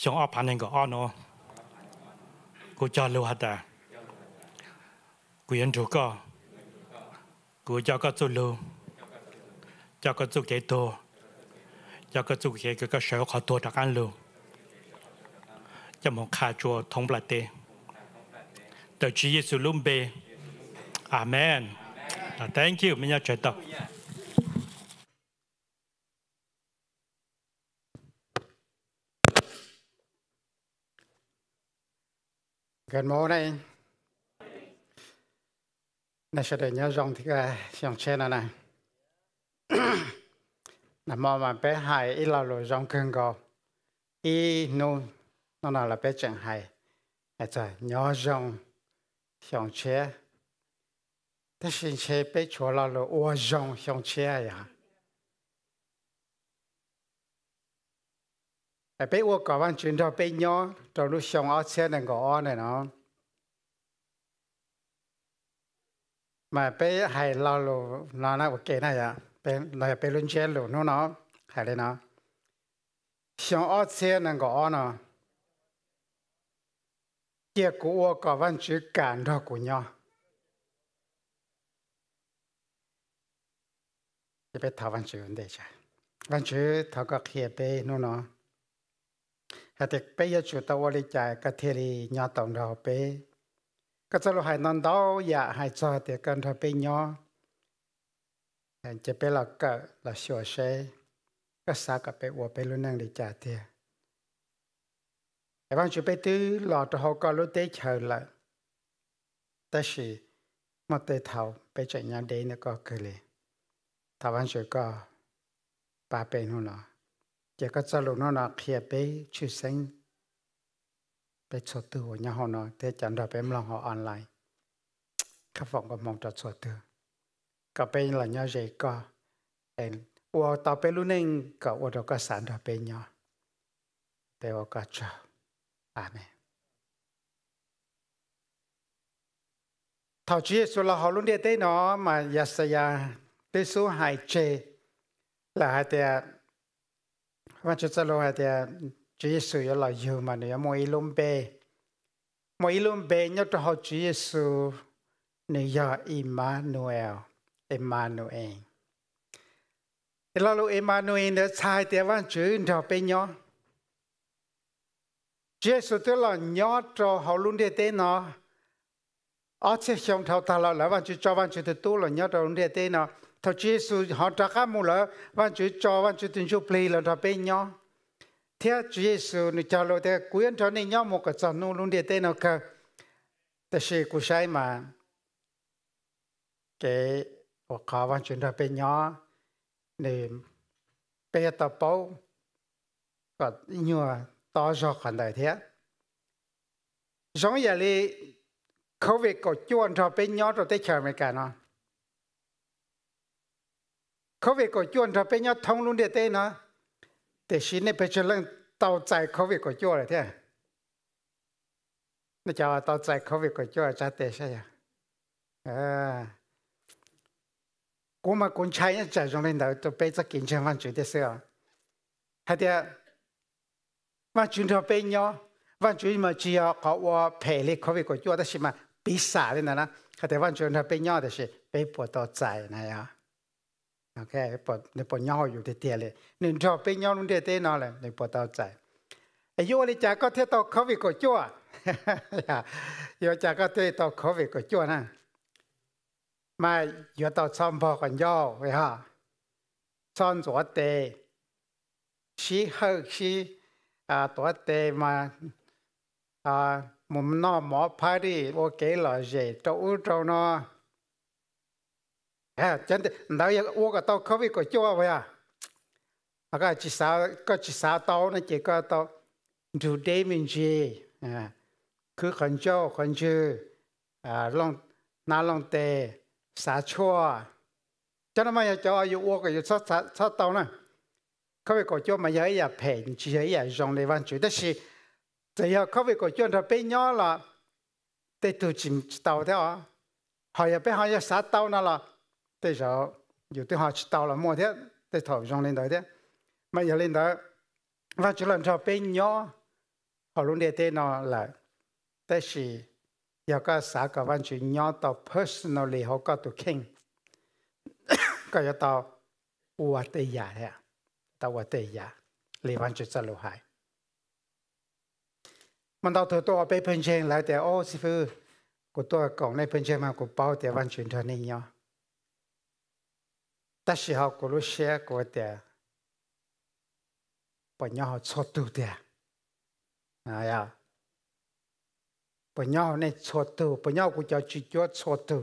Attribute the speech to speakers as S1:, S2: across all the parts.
S1: xong ở phản hình của nó cô cho lưu hạt à cô yên chủ có cô cho có chú lưu cho có chú chế tô cho có chú chế cái sở khó tô đặc ăn lưu cho một khá chùa thông bà tê Tờ chí Giê-xu lùm bê Amen. Thank you. Mình nhớ trời tập. gần mô này nè sẽ để nhớ dòng thì cái dòng che này này là mò mà bé hài ít là rồi dòng cơn gò ý nô nó nào là bé chẳng hài à trời nhớ dòng dòng che, thế xin che bé chỗ là rồi ô dòng dòng che à ai bé ô có văn chuyển cho bây nhỏ trong lúc xong áo xe này có này nó mà bây hay lo lù nó nó kê này à bây là bé luôn chơi lù nó nó hay đấy nó xong áo xe này có nó kia của ô có văn chuyển cản đó của nhau bé thảo văn chuyển để chơi văn chuyển thảo có kia bây nó nó hạt tiệc bây giờ chủ tàu đi chạy cái thế đi nhỏ tổng đầu bé cái chỗ hai non đó dạ hai cho tiệc cần thọ bé nhỏ hẹn chế bé là cỡ là sửa xe cái xã cái bé của bé luôn năng đi chạy tiệc cái bạn chủ bé tư lọ cho họ có lúc tế chờ lại ta sĩ một tế thầu bé chạy nhà đấy nó có cười liền thảo bạn chủ có ba bên hôn nó chỉ có cho lúc nó là khi bé chữ sinh bé cho tư của nhà họ nó thế chẳng đợi bé lòng họ online các phòng có mong cho cho tư. cả bé là nhau dễ co em và tao bé luôn nên cả và đâu có sản đợi bé nhau để và cả cho, amen thảo chí số là họ luôn đi tới nó mà yasaya tới số hai chê là hai tiệt ว่าจะจะลงแต่จีสุยลอยอยู่มันเนี่ยมวยลุ่มเบมวยลุ่มเบเนี่ยจะเอาจีสุเนี่ยอิมานูเอลอิมานูเอลแต่เราลูอิมานูเอลเนี่ยชายแต่ว่าจืนถอไปเนาะจีสุตัวเราเนาะจะเอาลุ่มเดเตเนาะอ๋อเชื่อมเท่าตาเราแล้ววันจุดจอวันจุดตัวเราเนาะจะลุ่มเดเตเนาะ thật chí su họ trả cá mù lỡ văn chú cho văn chú tin chú plei là trả bên nhau thế chú Giêsu nụ cho lo thế cuối anh cho nên nhau một cái trận nô luôn để tên nó cả ta sẽ cú sai mà cái họ khó văn chú trả bên nhau để bây giờ bảo có nhiều to cho khoản đại thế giống như là khẩu vị của chú anh cho bên nhau rồi tới chờ mấy cái nó COVID-19 他被要通了的对呢，但是现别去成倒在 COVID-19 了，天。啊，那叫掉在 COVID-19 啊，才得是呀。啊，我们公差呢，在弄点那，都变成金枪万主的是啊。还得万主他被鸟，万主他妈只要搞我排列 COVID-19，但是嘛，被杀的那啦，他得万主他被鸟，的是被迫到在那样。ok po ne po nhau อยู่เตียเลยนึ่งจอไป nhau ลุงเตียเตนอเลยนึ่งพอเตาใจไอ้ยูอะไรจ่าก็เทตอกเขาวิกจั่วยูจ่าก็เทตอกเขาวิกจั่วนะมาอยู่ตอซ้อมพอกันย่อไว้ฮะซ้อนตัวเตชีเฮชีอ่าตัวเตมาอ่ามุมนอหมอพารีโอเคหล่อเจตัวอูตัวนาะ哎，真的，那也我个刀可以个叫我呀，那个去杀，个去杀刀呢，这个刀就对面去，啊，去很久很久，啊，弄拿弄的杀错，真的嘛要叫有我个有杀杀杀刀呢，可以个叫嘛也也平，只也也用来完全的是，只要可以个叫他被鸟了，得都进刀的啊，还要被还要杀刀那了。对手有对话去到了末天，对头上领导的，没有领导，我只能说被鸟好容易对那来，但是有个啥个完全鸟到 personally 好个都听，个要到我的呀呀，到我的呀，你完全走路海。มันเราตัวตัวไปเพิ่งเชงหลายแต่โอ้สิฟูกูตัวกล่องในเพิ่งเชงมากูเป้าแต่วันชุนเท่านี้เนาะ ta sẽ học của lúc xe của tè bà nhau họ cho tu tè à ya bà này cho tu bà nhau của cháu chỉ cho cho tu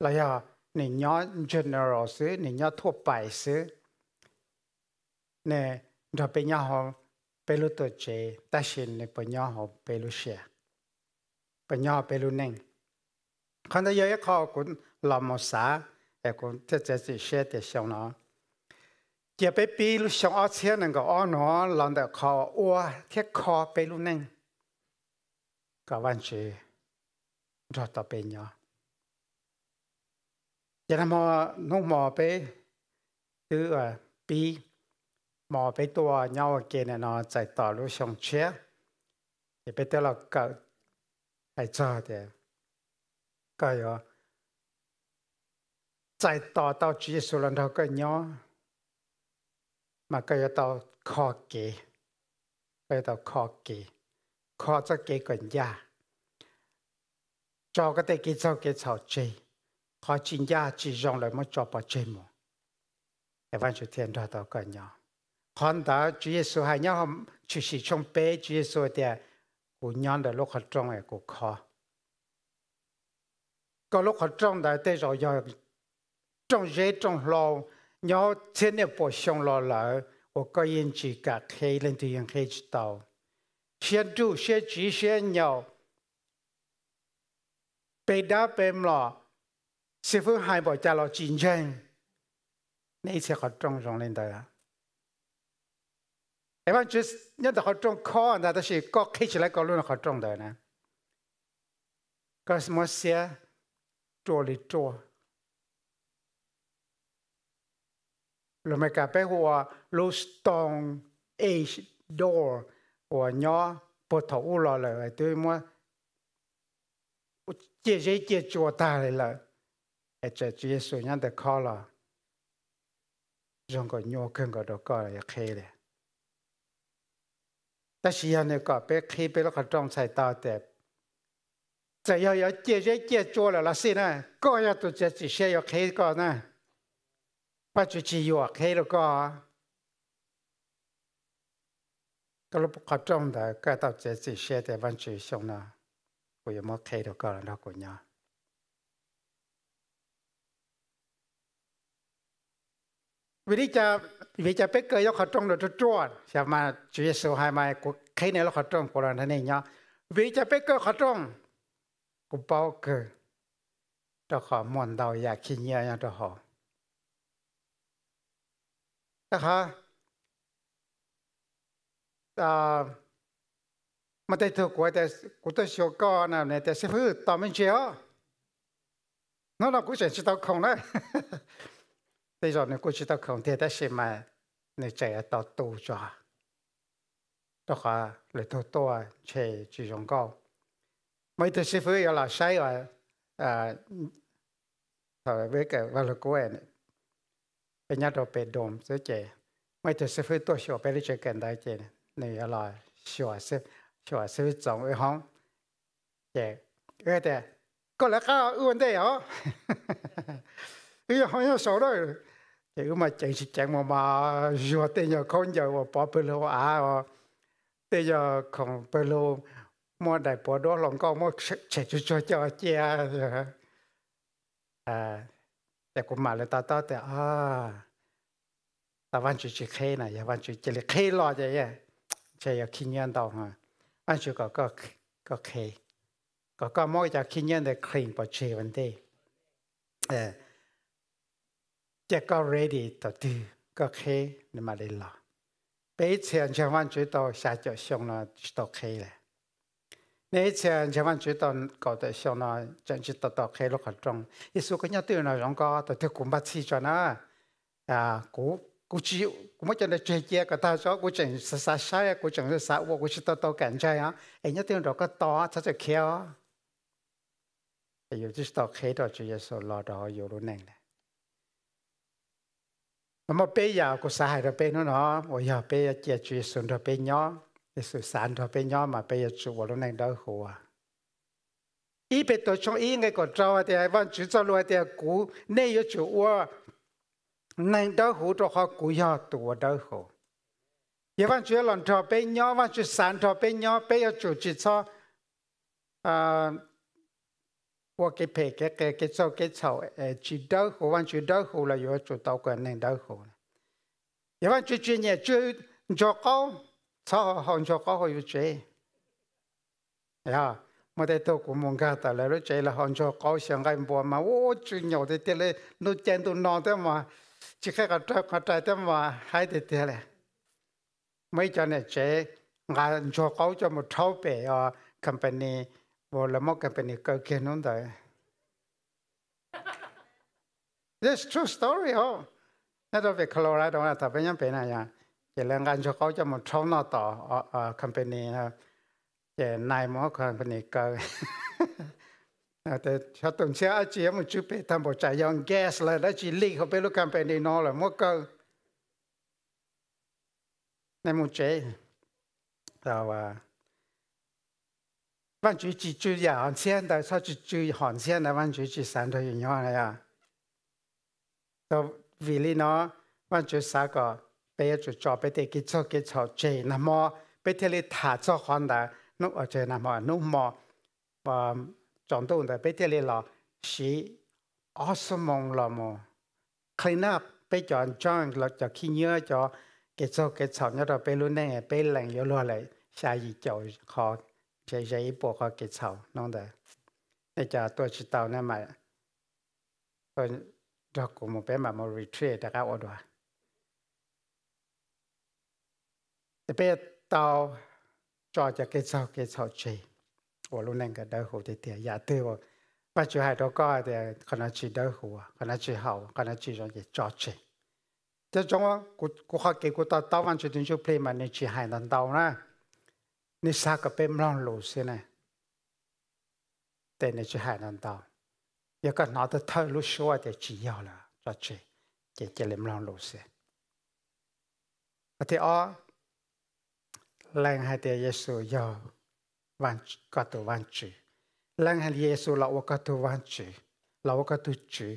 S1: là ya này nhỏ general xứ này nhỏ thuộc bài xứ này đó họ bê lô tổ chế ta sẽ này họ bê lô xe bà nhau bê lô neng khi đó giờ có cũng làm một แต่คนที่จะสิเชื่อแต่เสียงเนาะจะไปปีลูกเสียงอ้อเชื่อหนึ่งก็อ้อเนาะหลังแต่คออ้วเที่คอไปลูกนึงก็วันเชื่อรอต่อไปเนาะจะทำมอน้องหมอไปตื้อปีหมอไปตัวเงาเกณฑ์เนาะใจต่อลูกเสียงเชื่อจะไปเตลอกเกิดไอ้เจ้าเดียวก็อยู่在大到结束了那个鸟，嘛个要到靠给，要到靠给，靠着给人家，做个得给做给草鸡，靠人家只让来么做不鸡么？一般就天大到个鸟，看到主耶稣还鸟就是从北主耶稣的，古鸟的六合中的古靠，个六合中的得着要。trong dễ trong lo nhỏ trên nè bộ xong lo lỡ và có yên chỉ cả khi lên thì yên khi tàu xuyên trụ xuyên chỉ xuyên nhau bê đá bê mò sư phụ hai bỏ cha lo chiến tranh này sẽ có trong rộng lên đời à em bạn chứ nhất là có trong khó là là có khi chỉ lại có luôn là nè có một xe trôi đi trôi lo me cape hoa lo stone age door hua nhỏ po thọ u lò lo le tôi mua chia chế chia cho ta lại là ở chợ chúa giêsu nhân được khó là rằng có nhiều cơn có được có là khê đấy ta chỉ là nếu có bé khê bé nó có trong sai ta đẹp chỉ 要有 chia chế chia chùa là là xin à có 要 tổ chức chỉ sẽ 有 khê có nè ปัจจุบันอยู่ให้แล้วก็ก็รู้ปกติแต่ก็ต้องเจสิเชื่อแต่วันจุดชงนะกูยังไม่เคยแล้วก็แล้วกูเนี่ยวิธีจะวิธีจะไปเกยยกขัดตรงโดยจวดใช่มาจุดสูหายมากูเคยเนี่ยเราขัดตรงกูเราท่านเนี่ยวิธีจะไปเกยขัดตรงกูเป่าเกยจะขอมอนเดาอยากขี้เงี้ยอย่างจะหอนะฮะอ่ามาแต่ถูกกว่าแต่กูต้องเชียวก็นะเนี่ยแต่ซื้อต่อไม่เชียวนั่นเรากูเฉยชิดเอาของนะแต่ตอนนี้กูชิดเอาของเท่แต่ใช่ไหมในใจต่อตัวจ้าตัวขาเลยตัวตัวเชยจีจงก็ไม่แต่ซื้ออยู่ละใช่ว่าอ่า thôi với cả và là cô em bây giờ rồi bị đồn sẽ chế mấy thứ sẽ phải tôi sửa bây giờ cần đại chế này là sửa sẽ sửa sẽ phải trồng ở hông chế cái có lẽ có vấn đề hả bây giờ không có số rồi thì mà chạy chỉ chạy mà mà rửa tay nhờ con giờ mà bỏ bê lô à tay giờ không bê lô mà đại bỏ đó lòng con mà chạy cho cho cho chia à แต่กูมาเลยตาต้อแต่อ้าตาวันจุจิเคนะอย่าวันจุจิเลยเครอจะเย่ใช่ยาขี้เงี้ยนต่อฮะวันจุก็ก็ก็เคก็ก็มองจากขี้เงี้ยนแต่ครีมปอเชวันเดเออจะก็ ready ต่อตีก็เคนี่มาเลยหรอไปเชียนชาววันจุต่อชาจะชงนะต่อเคเลย nãy giờ chúng bạn chú tâm cầu tới sau này chẳng chỉ tập tập khai lúc hoạt động ít số cái nhà tiêu này chúng có tập theo cũng bắt chi cho nó à cũ cũ chịu cũng mất cho nó chơi chơi cái ta cho cũng chẳng sa sa cũng chẳng sa uo cũng chỉ tập tập cảnh chơi á ấy nhà tiêu đó có to chắc sẽ khéo yêu chỉ đó chú ý số lo đó yêu luôn nè mà bây giờ cũng sai rồi bây nó bây giờ bây giờ chỉ chú ý số bây nhau sự sản thôi bây nhau mà bây giờ chủ luôn đang đau khổ à ý bây tôi trong ý người còn trâu à, thì ai vẫn chú cho luôn thì cú nay yo chủ ua nên đau khổ cho họ cú yo tụ đau khổ giờ vẫn chú lần trâu bây nhau vẫn chú sản trâu bây nhau bây giờ chú chỉ cho à qua cái phe cái cái cái cho cái sau chú đau khổ vẫn chú đau khổ là yo chủ tao còn nên đau khổ giờ vẫn chú chú nhẹ chú cho câu cho cho yeah, mà tôi cũng ta, là 차가 혼자 가고 있지. 야, 뭐대 또 구멍가 달래로 제일 혼자 가고 생각이 뭐마 오주니 어디 때래 노젠도 나데마 지켜가 잡가 잡데마 하이데 때래. mấy cho nên chế ngà cho câu cho một thâu bể ở company bộ là một company cơ kia nó đấy this true story oh nó đâu về Colorado là tập với nhau bên này à chỉ là ngành cho có cho một số nó tỏ ở company chỉ này mỗi company cơ แต่ชาตุนเชื่อเจียมันชื่อไปทำบทจ่ายยองแก๊สเลยแล้วจีลีเขาไปลูกคัมเปนีนอเลยมั่วเกินในมุเจแต่ว่าวันจุจีจุยหอนเสียนแต่ชอบจุจุหอนเสียนแต่วันจุจีสันทอยอย่างเงี้ยเลยอ่ะแต่วิลีเนาะวันจุสาก็ bây giờ cho bây giờ cái cho cái cho chế nằm mò bây giờ lấy thả cho hoàn đã nó ở chế nằm mò nó mò và chọn đồ là bây giờ lấy là sĩ awesome mong là mò clean up bây giờ chọn là cho khi nhớ cho cái cho cái cho nhớ rồi bây luôn nè bây lần yếu lo lại xa gì cho khó chế chế bộ khó cái cho nông đấy để cho tôi chỉ tao nè mà tôi đọc của một bé mà một retreat đã có ở đó แต่เปตาจอจะเกษาเกษาจีว่าลุงนั่งก็ได้หูเตียอย่าตื้อว่าปัจจุบันเราก็เดียขณะจีได้หูขณะจีเขาขณะจีเราจะจอจีจะจงว่ากูกูเขาเกี่ยวกับตาตาวันจุดนี้ช่วยเพลงมันในจีหายนันเตานะนี่สากับเป็นร้องหลูสินะแต่ในจีหายนันเตา也个拿着套路说的只要了，这这这这能让老师。啊，对啊，lang hai tia Yesu yo van ka tu van chi lang hai Yesu la wa ka tu van chi la wa ka tu chi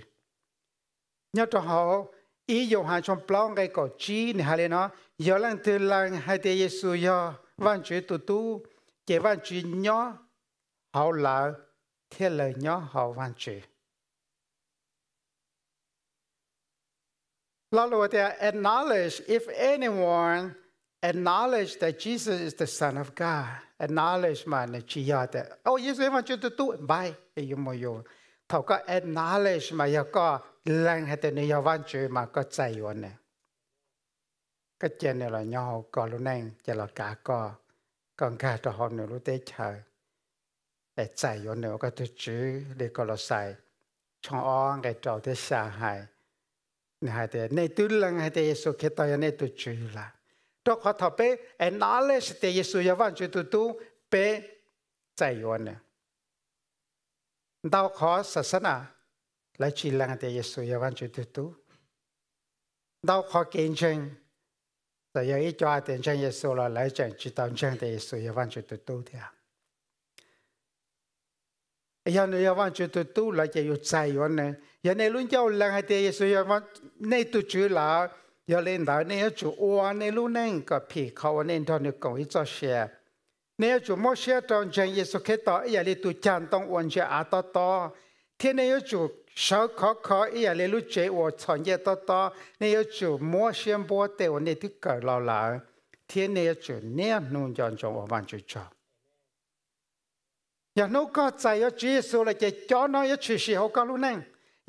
S1: nhớ cho họ ý dùng hàng trong plong cái cổ chi này hay nó giờ lang từ lang hai tia Yesu yo van chi tu tu chỉ van chi nhớ họ là thế lời nhớ họ van chi Lord, acknowledge if anyone acknowledge that Jesus is the Son of God. Acknowledge mà này chỉ giờ thế. Ô Giêsu mà chúng tôi tu bài thì yêu mồ yêu. Thầu có acknowledge mà yêu có lần hết tên yêu văn chơi mà có chạy vào nè. Cái chuyện này là nhau có luôn anh, chỉ là cả có. Còn cả cho học nữa lúc đấy chờ. Để chạy vào nữa có thứ chữ để có lo sai. Trong ông cái trò thế xa hại. Này thế, này tư lần hay thế Giêsu khi tôi này tôi chữ là cho khó thọ bé em nói lên sẽ tiền Giêsu yêu văn chuyện tu tu bé chạy yon nè đau khó sát sanh à lại chỉ là tiền Giêsu yêu văn chuyện tu tu đau khó kiến chân tại giờ ít cho tiền chân Giêsu là lấy chân chỉ tao chân tiền Giêsu yêu văn chuyện tu tu thì à giờ này yêu văn chuyện tu tu lại chỉ yêu chạy yon nè giờ này luôn cho là hai tiền Giêsu yêu văn này tu chữ là 要领导你要做我你路能个皮靠你到你讲一做些，你要做某些当中耶稣基督一日都讲当完全阿多多，天你要做小可可一日路做我创业多多，你要做某些波的我你都搞老老，天你要做你弄样做我完全做。อย่าโน้ก็ใจว่าจีสุเลยจะจ้อนน้อยจะชีชีเขาก็รู้นั่ง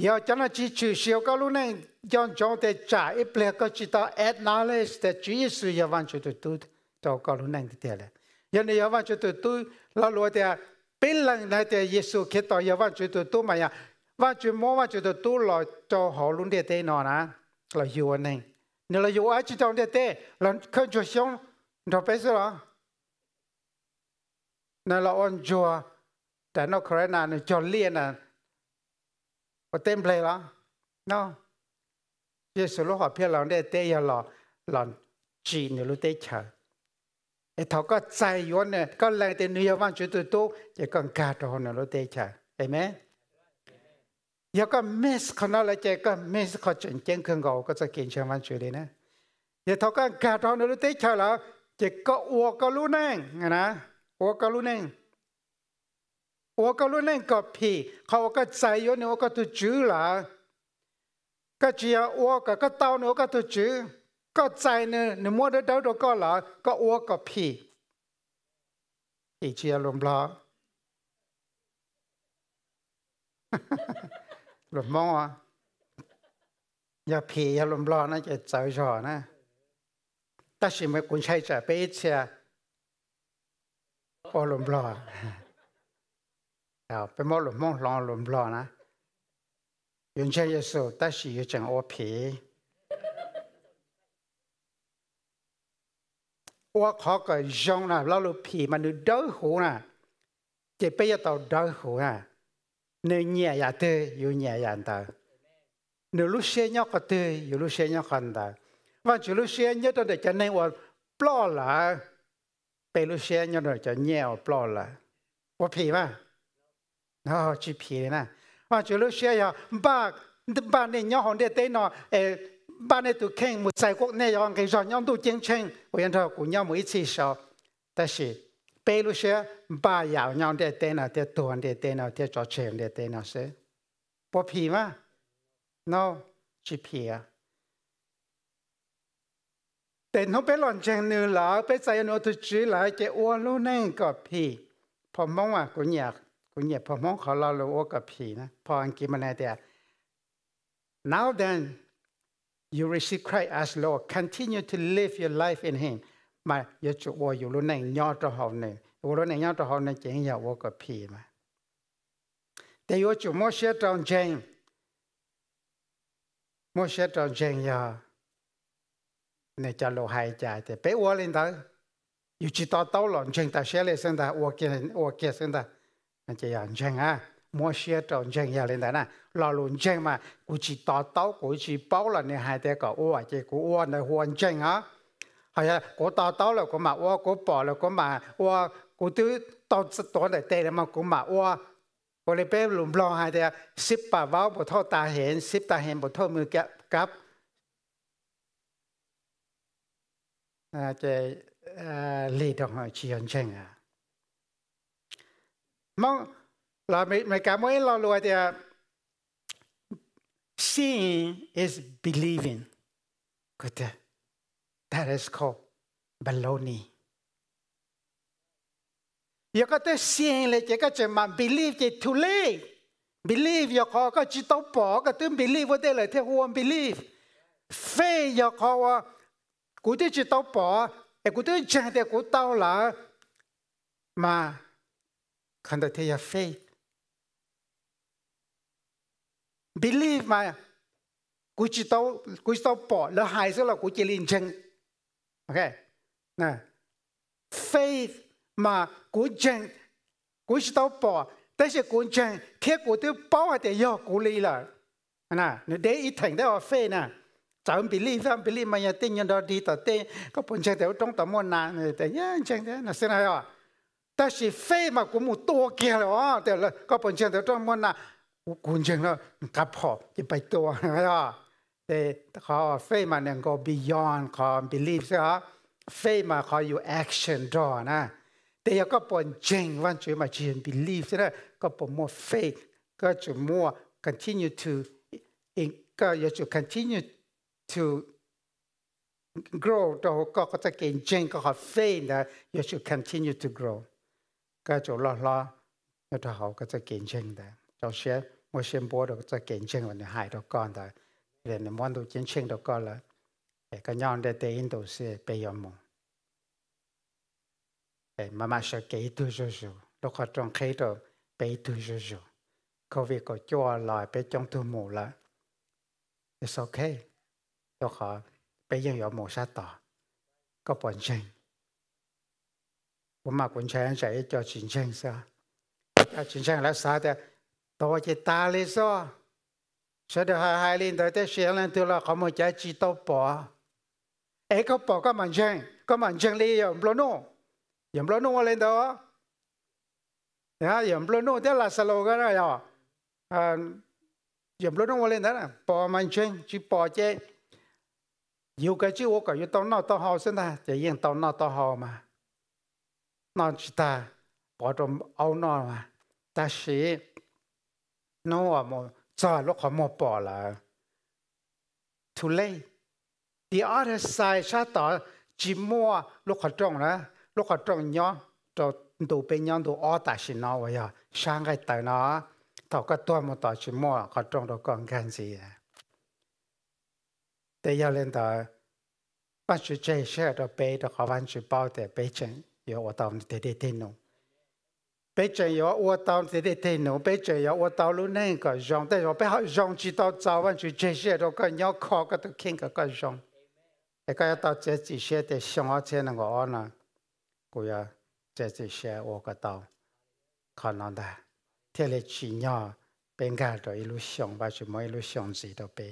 S1: giờ cho nó chỉ chú siêu các lúc này cho cho để trả ít ple có chỉ ta add knowledge để chỉ Giêsu giờ văn cho tụi tôi cho các lúc này thì là giờ này giờ văn cho tụi tôi là lúa thì bình lần này thì Giêsu khi đó giờ văn cho tụi tôi mà ya văn cho mỗi văn cho tụi tôi là cho họ luôn để thế nào nè là yêu anh này nếu là yêu ai chỉ trong để thế là không cho xong nó phải sao nên là ông chùa แต่นอกแครนาเนี่ยจอเลียนน่ะ có tên play là no Giêsu lúc lòng để tê giờ lòng chỉ nữa lúc tê chờ ấy thọ có vốn nè có lại tên nhiều văn chủ tụi tu chỉ còn cả đồ nữa lúc tê chờ amen giờ có miss không nói là chỉ có miss có chuyện chân khương gầu có sẽ kiện chuyện văn chủ đấy nè giờ thọ có cả đồ nữa lúc tê là chỉ có uo có luôn nè nghe nè uo có luôn 我个路那个皮，好个菜园呢，我个都煮了。个只要我个个刀呢，我个都煮。个菜呢，你摸得到都个了，个我个皮，皮只要弄不了。หลวงมองอ่ะอย่าผีอย่าลมร้อนนะจะใจจ่อนะแต่สิ่งไม่คุณใช้จะไปเชียโอลมร้อน啊，别莫论梦乱论乱啦。原先耶稣，但是有种我皮，我考个用啦，老路皮嘛，你得胡啦，这不要到得胡啊，你念也得，有念也得，你路线要个得，有路线要看得，万只路线要到的，就那我不啦，被路线要到就念我不啦，我皮嘛。nó chỉ phi nè mà chú lúc xe ya ba ba này nhau hòn để tên nó ba này tụ khen một sai quốc này yon cái rồi nhau tụ chiến tranh của anh thọ của nhau một ít gì sao ta sĩ bây lúc xe ba giàu nhau để tên nào để tuần để tên nào để cho chuyện để tên nào sẽ bỏ phi mà nó chỉ phi à tên không biết loạn chuyện nữa là biết nó tụ chỉ lại cái uo luôn nên có phi phòng mong à cũng nhạc คุณเหยียบพอมองเขาเราเราโอกับผีนะพออังกฤษมันแย่ now then you receive Christ as Lord continue to live your life in Him มาเย่ะจุวอยู่รุ่นในยอดตัวเขาเนี่ยรุ่นในยอดตัวเขาเนี่ยเจ๋งอย่าโอกับผีมาแต่ยอจุโมเสสตอนเจงโมเสสตอนเจงยาในจะโลหายใจแต่ไป๋วลินตาอยู่จิตต่อต้หล่อนเจงตาเชลเลยสันตาอวเกอวเกสันตา这样讲啊，莫些种讲要领导呢，老论讲嘛，估计大刀估计包了你还得搞我这个我来换讲啊，系啊，我大刀了，我嘛我我包了，我嘛我我都到这多来带了嘛，我嘛我。我哋俾轮浪下啲十八包葡萄大蚬，十大蚬葡萄咪夾夾。啊，即係誒，呢度係志願證啊。mong là mình mình cảm ơn lo lùi thì seeing is believing. Good. That is called baloney. You got to seeing like you got to believe it too late. Believe your call got you to bỏ got to believe what they like who believe. Faith your call của tôi chỉ po e của tôi chẳng thể của tao là mà conduct your faith. Believe mà cú chỉ tao cú tao bỏ lỡ hai số là cú chỉ liền chân, ok, nè, faith mà cú chân cú chỉ tao bỏ, 但是 cú chân thế cú tôi bảo là để yêu cú liền là, nè, nếu để ý thành đó là faith nè. chẳng believe không believe mà nhà tin nhân đó đi tới tên có bốn chân theo trong tấm môn nào thì nhá chân thế là xin hay ต่สิเฟ่มากูมูตัวเกียรอ๋อเดี๋ยวก็ปนเชิงเดี๋ยวต้องมันนะกูเชิงแล้วกับพอจะไปตัวนะแต่เขาเฟ่มาเนี่ยก็ beyond ความ belief ใช่ไหมเฟ่มาเขาอยู่ action ดอนะแต่ยังก็ปนเชิงวันช่วยมาเชิง belief ใช่ไหมก็ปนมัวเฟ่ก็จะมัว continue to ก็ยังจะ continue to grow ตัวก็จะเก่งเชิงก็เขาเฟ่นะยังจะ continue to grow 该做啦啦，那就好个在见证的，就是我先播的在见证我的海都干的，连你们都见证都干了，个样的对印度是不要么，哎，妈妈说给多少少，都可装开到给多少少，可为个叫来被装多毛了，it's okay，都可被人有谋杀到，个本身。ผมมาคนใช้ใช้จอชินเชงซะจอชินเชงแล้วซาแต่ตัวจิตาลิซอฉันเดี๋ยวหายลินแต่แต่เสียงนั้นตัวเราเขาไม่ใจจิตตปอเอ้เขาปอก็มันเชงก็มันเชงลีอย่างปลโน่อย่างปลโน่อะไรตัวนะอย่างปลโน่เดี๋ยวลาสโลก็ได้อ่ะอ่าอย่างปลโน่อะไรนั่นปอมันเชงจิปอเจอยู่กับจิวก็อยู่ตอนนอกตอนหอสินะจะยิ่งตอนนอกตอนหอมา nó chỉ ta bỏ trong áo nó mà ta sẽ nó à mà cho lúc họ mà bỏ là too late the other side sa tỏ chỉ mua lúc họ trông đó lúc họ trông nhon cho đủ bên nhon đủ ở ta sẽ nó vậy à sang cái tới nó thọ cái tôi mà tỏ chỉ mua họ trông đó con gan gì à để yêu lên tờ bắt chữ chơi sẽ đó bé đó họ văn chữ bao để bé chân 有我到你听听听侬，别真有我到你听听听侬，别真有我到路那个上，但是不好上，知道早晚去这些都个要靠个都听个跟上。那个要到这些的上学才能够安呐，故呀这些我个到可能的，听了几鸟，别感到一路上，吧，就一路想，知都不？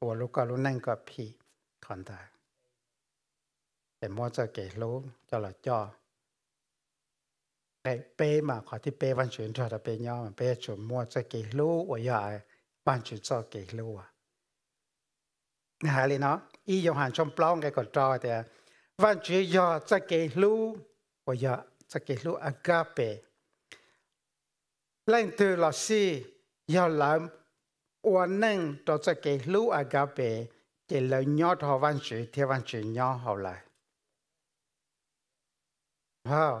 S1: 我如果路那个皮，看能的，但莫着急路，就了叫。เปย์มาขอที่เปย์วันชนทอดเปย่อมันเปชมมัวจะเกลู้วใหญ่วันชนซอเกลือัวนะฮะลีเนาะอียฮันชมปล้องแกก็จอแต่วันนยอจะเกลู้วใหญ่จะเกลู้อากาเปเล่นตัวลอซียอหลังอวนนึงตัวจะเกลู้อากาเปเจลยยอทอวันนเทวันนย่อเอาเลยว้า w o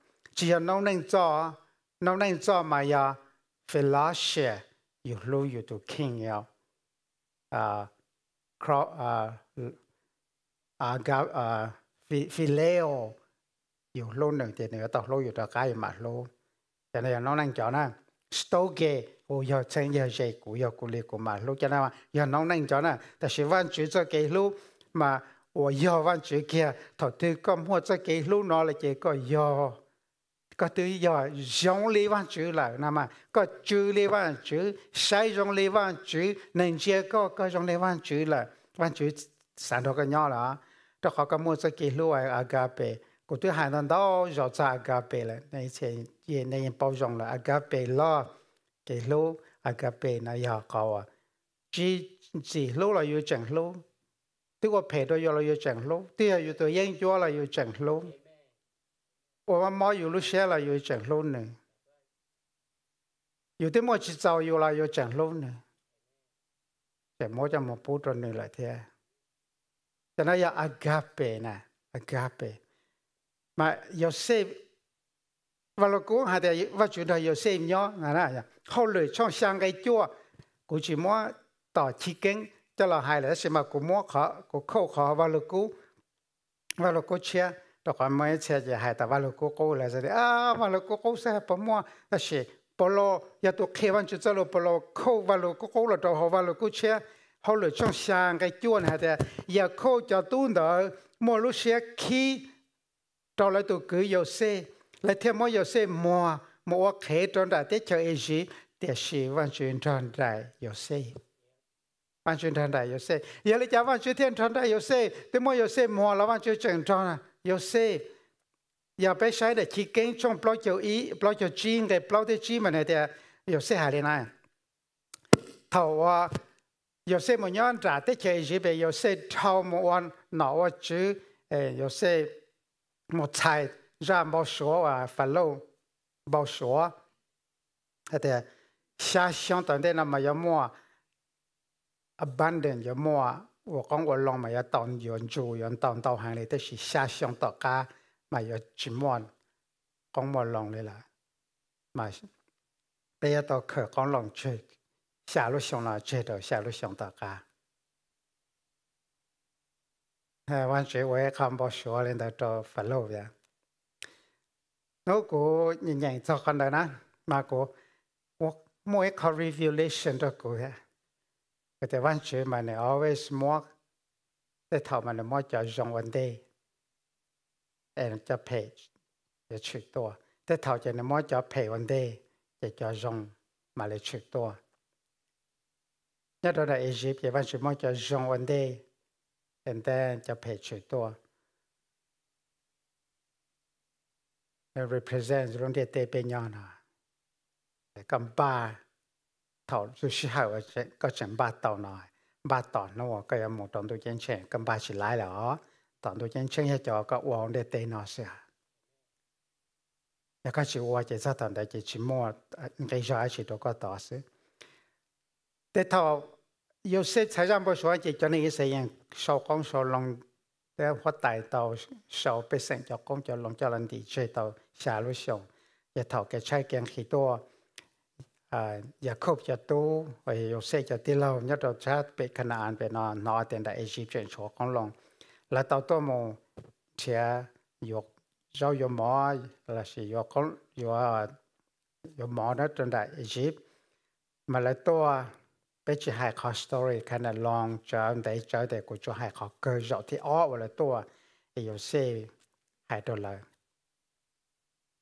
S1: chỉ là nông nông cho nông nông cho mà ya phải lá xe yêu lưu yêu tu kinh yêu à cro à à gà à phi phi leo yêu lưu nông thì người ta lưu yêu ta cái mà lưu cho nên nông nông cho nè stoke 我要趁要热，我要鼓励我嘛，路叫那嘛，要弄弄着呢。但是万主这给路嘛，我要万主给，他对个么这给路拿了这个要ก็ตัวย่งยงเลวันจืดแล้วนั้นมาก็จืดเลวันจืดใช้ยงเลวันจืดหนึ่งเจียก็ก็ยงเลวันจืแล้ววันจืดสารดอกกันย่อละถ้าเขาก็มุ่งสกิลวกอากาเปก็ตัวหายนันดอยอดจากอากาเปลยในเช่นย็นในยังเป่ายงละอากาเปล้อเกลูอากาเปนายาเขาจีจีลูเราอยู่จังลูตั่วาเพดเราอยู่เราอยู่จังลูตัวอยู่ตัวยังจ้วเราอยู่จังลู我们猫有路线了，有讲路呢。有的么去找有了，有讲路呢。这么叫么不准你了天。แต่นั้นอย่าอากาเปนะอากาเปมาโยเซฟว่าเรากูหาแต่ว่าจุดใดโยเซฟเนาะงั้นนะเขาเลยช่องช่างไก่จั่วกูจีมัวต่อชิเก้งจะเราหายแล้วใช่ไหมกูมัวขอกูเข้าขอว่าเรากูว่าเรากูเชียร์ đó còn mấy xe chỉ hai ta vào lúc cô cô là gì à vào lúc cô cô xe bỏ mua là gì bỏ lô giờ tôi khi vẫn chưa cho lô bỏ lô cô vào cô cô là đồ họ vào lúc cô xe họ lựa chọn sang cái chuồn hay thế giờ cô cho tuôn đỡ mua lúc xe khi cho lại tôi cứ dầu xe lại thêm mua dầu xe mua mua khế tròn đại tiết cho ấy gì tiết sĩ vẫn chuyển tròn đại dầu xe vẫn chuyển tròn đại dầu xe giờ lại cháu vẫn chuyển thiên tròn đại dầu xe tôi mua dầu xe mua là vẫn chuyển tròn tròn à Joseph giờ bé sai để chỉ kiến trong bao nhiêu ý bao nhiêu chi để bao nhiêu chi mà này để Joseph hà lên này thầu à Joseph mà nhớ trả gì về Joseph thầu mà ăn nấu chứ Joseph một 菜 ra bao số à phải lâu bao số thì xa xong tận đây là mà có mua abundant có 我讲我浪咪要当原住人当道行嚟，都是下乡到家咪要专门讲我浪嚟啦，咪俾一到佢讲浪出下路上啦，出到下路上到家。誒，我最會看報書咧，就做法律嘅。我估人人做看到啦，嘛估我每個 revelation 都估嘅。But văn chữ mà man always more the mà man more just on one day. And the page the tree door. The top man more just pay one day the just on mà lại chữ to. Nhất đó là Egypt, the one tree more just on one day. And then the page tree door. represents luôn địa tê bên nhau nè. Cầm ba 头就时候个个整把刀呢，把刀呢我个要木当都坚持，跟把起来了哦，当都坚持一叫个王的对那是啊。一开始我就在当的就去摸，介绍一起多个刀是。แต่ถ้า有些财产不说，就叫你一些人手工手弄，但我带到手被生就工就弄叫人地去到下路上，一头给拆件许多。à giờ khóc tu và giờ xe giờ đi lâu nhất là cha bị khăn ăn bị nó nó tiền đại Egypt chuyển số con lòng là tao tôi mù chia dục rau dục là sự dục con dục à, dục mỏ đó trên đại Egypt mà lại tôi bây giờ hai khó story khả năng long chờ để chờ để của cho hai khó cơ rõ thì ó và là tôi giờ xe hai đô la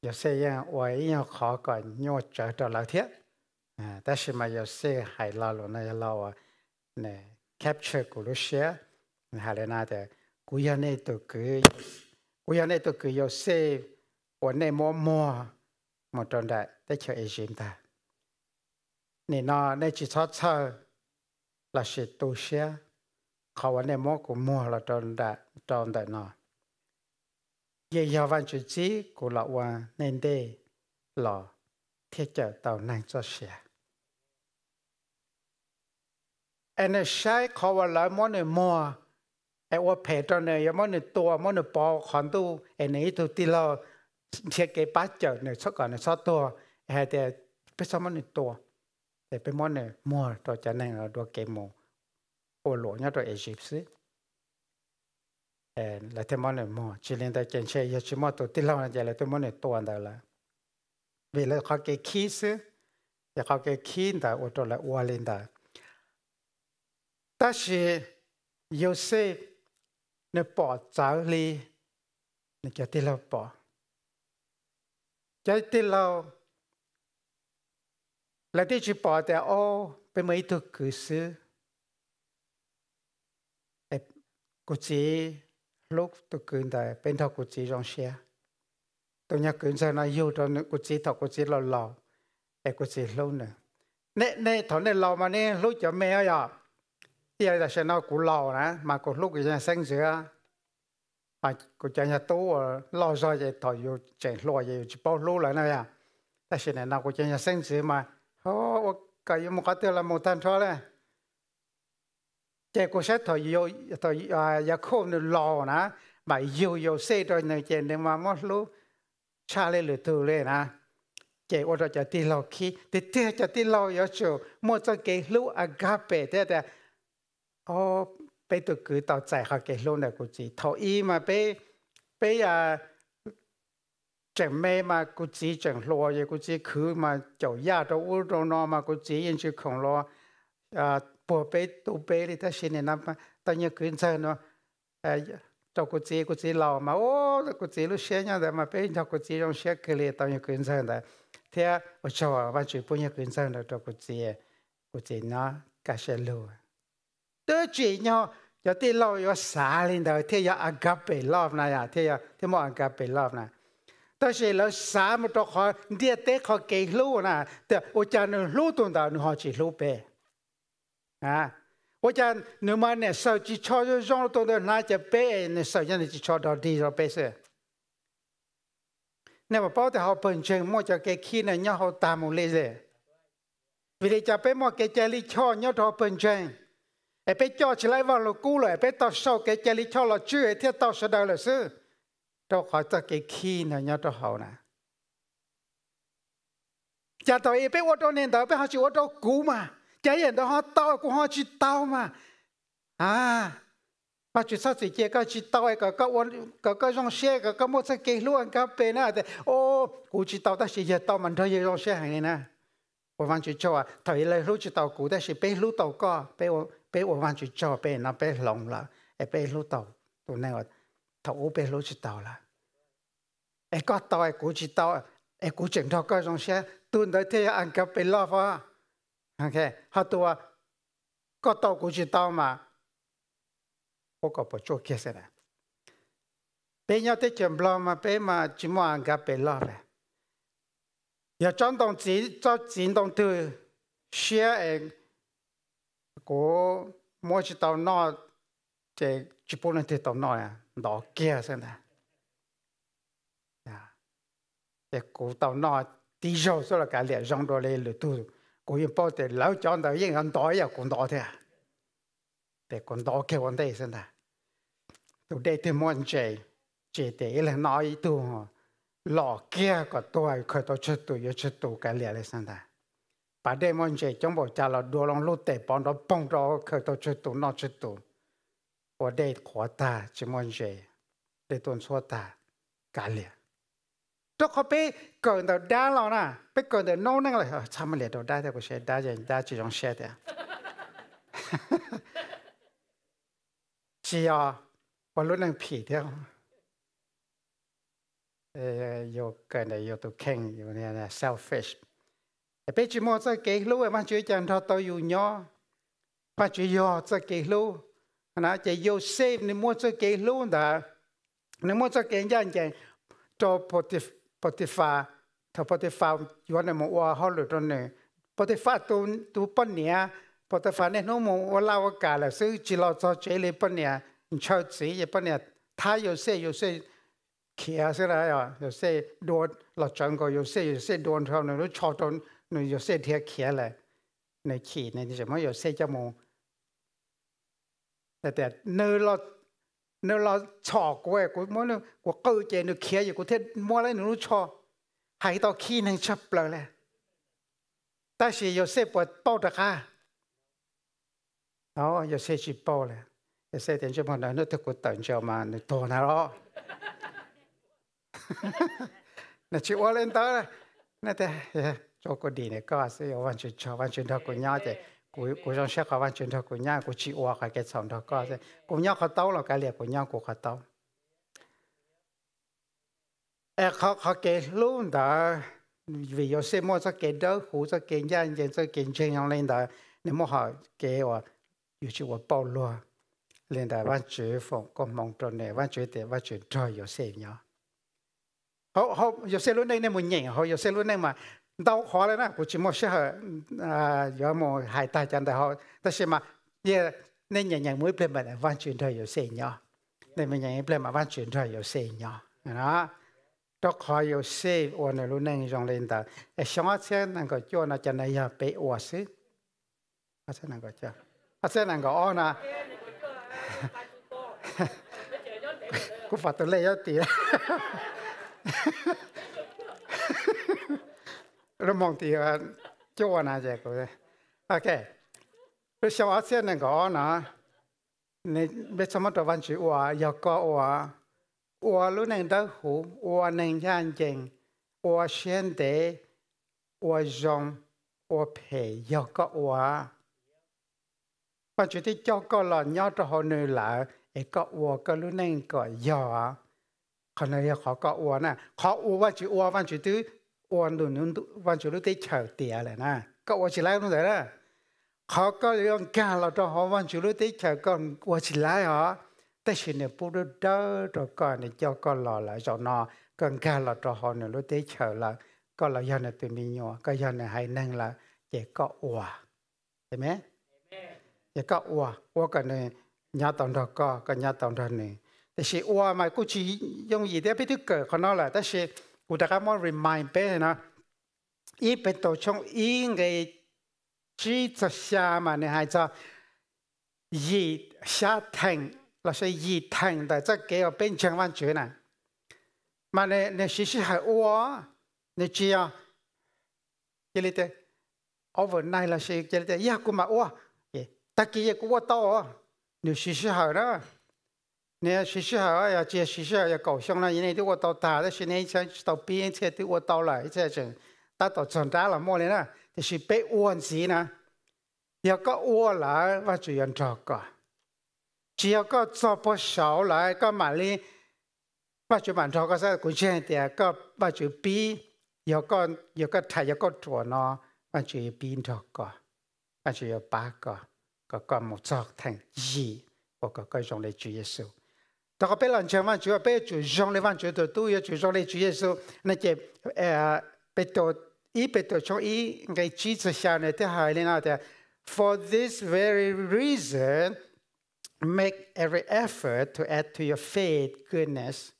S1: giờ xe à, ya khó còn nhau chờ đô la thiết à ta sẽ mà giờ sẽ hài lo lo này lo nè capture của lúc xưa hà lên nào thì cú giờ này tôi cứ cú giờ này tôi cứ giờ sẽ วันนี้มัวมัวมันจนได้ได้เชื่อเอจิมตานี่นอในจิตทอดเชอละสิตูเชียเขาวันนี้มัวกูมัวละจนได้จนได้นอเยียวันจุจีกูละวันเนนเดหล่อเที่เจอเต่านางจอเชีย and a shy call lại món này mua em qua phe cho này em món này tua món này bò khoản tu em này tu ti lo xe cái bát chở này số còn này số tua hay để biết sao món này tua để biết món này mua cho cho nên là đồ cái mồ ô lỗ nhá cho Egypt xí là thêm món này mua chỉ liên tại trên xe giờ chỉ mua tu ti lo này là thêm món này là vì là khó cái khí xí giờ khó cái khí đó ô tô là ô lên đó 但是有些你 bỏ giáo lý 你 cho tí lâu bỏ cho tí lâu là tí chỉ bỏ tại ô bên mấy thuộc cử sư cô chỉ lúc tôi cử tại bên thọ cô chỉ trong xe tôi nhắc cử sao nó yêu cho cô chỉ thọ cô chỉ lâu lâu em cô chỉ lâu nữa nè nè thọ nè lâu mà nè lúc cho mẹ rồi giờ là sẽ nói của lò nè mà có lúc cái sáng sửa mà có chạy nhà tú ờ, lo rồi vậy thôi vô chạy lo vậy chỉ bao lú lại nè à. ta sẽ này nào có chạy nhà sáng sửa mà ô cái một cái tiêu là một thanh cho đấy chạy cũ xét thôi vô thôi à giờ dạ không được lò nè mà vô vô xe rồi này chạy nên mà mất lú cha lên lửa từ lên nè chạy ô tô chạy đi lò khí thì tiếc chạy đi lò yếu chỗ một cái lú agape thế thế โอ้ไปตัวกือต่อใจเขาเกลงอนกุจิทอีมาไปไปอ่ะจังแม่มากุจิจังรอยกุจีคือมาเจ้าญาติอุตโนนมากุจียังชื่อของรออ่าปวดไปตัวไปลิทัศน์เนี่ยนะตอนยังคืนเช้าเนาะเออจากกุจีกุจีเรามาโอ้กุจีลูกเชียงแต่มาเป็นจากกุจีลังเชียเกลี่ยตอนยังคืนเช้าแต่เท่าว่าชอบวันจุดปุ่นยังคืนเช้าเราจะกุจิกุจีเนาะก็เชื่อตัวจีนเนาะอยาที่เราอย่าสาลินเดอเที่ยอากาเปรอบนะยาเที่ยที่มองอากาเปรอบนะแต่เช่เราสามตัวขอเดียเตะขอเก่งรู้นะแต่อาจารย์รู้ตรงเดียวหนูหาจีรู้ไปนะอาจารย์หนูมาเนี่ยสาวจีชอบย้องตรงเดียวน่าจะเปเนี่ยสาวยันจีชอบดอดีเราเปะเสียเนี่ยพอพ่อ่เขาเป็นเชิงมั่วจะเก่งขี้เนี่ยเขาตามมุาเลยเสียวิธีจะเปมั่วเก่ใจลิชอบเนี่ยเขาเป็นเชิง ai bé cho chỉ lấy vào lô cũ rồi ai bé tao sau cái chơi lý cho là chưa ai thiết tao sẽ đau là sư đâu khỏi tao cái khi nào nhau tao nè cha tao ai bé ô tô nên tao bé họ chỉ ô tô cũ mà cha hiện đó họ tao cũng họ chỉ tao mà à mà chỉ sao chỉ cái chỉ tao cái cái cái cái cái cái một cái cái luôn cái bên này thì ô cụ chỉ tao ta chỉ giờ tao mình thôi dòng xe này nè 我忘记做啊，头一来路就到古代是被路到过，被我。bé ủa văn chú cho bé nó bé lòng là bé lúc đầu tụi này là thầu bé lúc chỉ đầu là em có tao em cũng chỉ đầu, em cũng chỉnh cho cái dòng xe tôi nói thế anh gặp bé lo pha ok họ tụi có tao cũng chỉ đầu mà có có bỏ chú kia sẽ này bé nhau tới chuyện lo mà bé mà chỉ mua anh gặp bé lo vậy giờ chọn đồng chí cho chỉ đồng từ share cô mỗi chỉ tàu nó thì chỉ bốn lần thì tàu nó à đó kia xem nè à để cô tàu nó tí rồi số là cái lẽ rong đó lên lửa tu cô yên bao để lão cho tàu yên ăn đói à cũng đói thế à để cũng đói kia vấn đề xem nè tụi đây thì muốn chơi chỉ để là nói tu lọ kia có tôi khởi tôi chết tôi yêu chết tôi cái lẽ này xem nè bà đây mọi người trong bộ cha là đua lòng lốt để bọn nó bông đó khởi đầu chơi tụ nó chơi tụ và đây khó ta chỉ mọi người để tuần số ta cả liền đó có bé cần đầu đá lo nè bé cần đầu nô năng là ờ, sao mà liền đầu đá thì có xe đá gì đá chỉ trong xe đấy chỉ à và ờ, lúc này phì theo ờ, yêu cần này yêu tụ khen yêu này là selfish bây chỉ mua cho cái lú mà chú chân thọ tàu dù nhỏ ba chú yo cho cái lú nó chỉ yo save nên mua cho cái lú đã nên mua cho cái dân chẳng cho Spotify thọ Spotify yo này mua hoa lụt rồi này Spotify tu tu bận nhá Spotify nên nó mua lao cả chỉ lo cho chế lấy bận nhá chơi chỉ vậy bận nhá ta yo save yo save ขี่อะไรอ่ะอยู่เส้โดนเราจังก็อยู่เส้อยู่เส้โดนเท่านั้นรู้ชอตอนนยยเเที那有些天起来，那起那什么有ม叫งแต่แต่เนื้อเราเนื้อเราชอกูเอกูมันกูเกิอเจนึเขียอยู่กูเทศมัวอะไรหนูชอหายต่อขีนั่งชับเลยแหละแต่สิโยเซปวดเป้าตะค่ะอ๋อโยเซชิเป้าเลยโยเซเต็มชั่วโมงแลนึกถึงกูตื่นเช้ามานึกโตนะรอนั่นชิวอะไรนั่นแต่ cho cô đi này có sẽ hoàn chuyển cho hoàn chuyển thật của nhau thì của của trong sẽ có hoàn chuyển thật của nhau của chỉ hoa cái cái sống thật có sẽ cùng nhau khó tấu là cái liệt của nhau của khó tấu à khó khó luôn đó vì có sẽ mua cho cái đó hú cho cái nhà nhà cho cái chuyện nhau lên đó nếu mà cái và yêu chị hoa bao luôn lên đó hoàn chuyển phòng có mong tròn này hoàn chuyển thì hoàn chuyển trời có sẽ nhau họ họ giờ xe luôn đây này một nhảy họ giờ xe luôn đây mà đâu khó lên á, bố chỉ một sẽ à, giờ mò hai tay chân đại họ, ta xem mà, như nên nhận nhận mỗi bên mà văn truyền thời yếu xe nhỏ, nên mình nhận bên mà văn truyền thời yếu xe nhỏ, đó, đó khó yếu xe, ôn là luôn nên dòng lên ta, ở sáng ở trên năng có cho nó chân này giờ bị ua xí, ở sẽ năng có cho, ở sẽ năng có ôn à, cũng phải tôi lấy cho tí. เรามองที่ว่าจวนะเจกเลยโอเคเรื่องอาเซียนนี่ก็นะในเบสมัตวันชีวะยากก็ว่าวรูุ้นได้หูว่าหนึ่งยันจริงว่าเชนเตดว่าจงว่าเพยยากก็ว่าปัจจุบันจ้าก็หล่อนยอดจะหนึ่งหลาเอกวัวก็ลุนเองก็ยาขณะยาขอก็วัวน่ะขาอัววันจีอัวปันจีตที่วันดูนุ่นวันจุลุติเฉาเตียเลยนะก็ว่าชิไลนู่นเลยนะเขาก็เรื่องการเราต้องหอวันจุลุติเฉาก่อนว่าชิไลเหรอแต่ชินเนี่ยปุ๊บเด้อตัวก่อนเนี่ยเจ้าก็หล่อละจอนอก่อนการเราต้องหอเนี่ยลุติเฉาละก็เราย้อนเนี่ยตัวมีหนัวก็ย้อนเนี่ยให้นั่งละเจ๊ก็อ้วเห็นไหมเจ๊ก็อ้วอ้วกันเนี่ยญาตอนดอกก็ก็ญาตอนดอนเนี่ยแต่ชิอ้วมากูชียงยีเดียไปที่เกิดคนนั้นแหละแต่ชิ utakamo remind pe nó, ít pe to chung i nge chi cho xa mà này hay cho yi xa thành là sẽ yi thành tại cho kế ở bên trường văn chữ này mà này này xí xí hay ô này chỉ à cái này thế over này là sẽ cái này thế ya cũng mà ô ta kia cũng ô to này xí xí hay đó 你要学习好，要接学习好要搞上了。一年的我到大了，一年前到毕业，才对我到来，才从达到长大了，莫呢呐，就是被锅子呢，要个锅来，我就要倒个；只要个做不少来，搞慢哩，我就满倒个。在故乡底下，我就要编，要个要个台要个床呢，我就要编倒个，我就要八个个各木桌成椅我个各种来住一手。le tu le euh, chi For this very reason, make every effort to add to your faith goodness.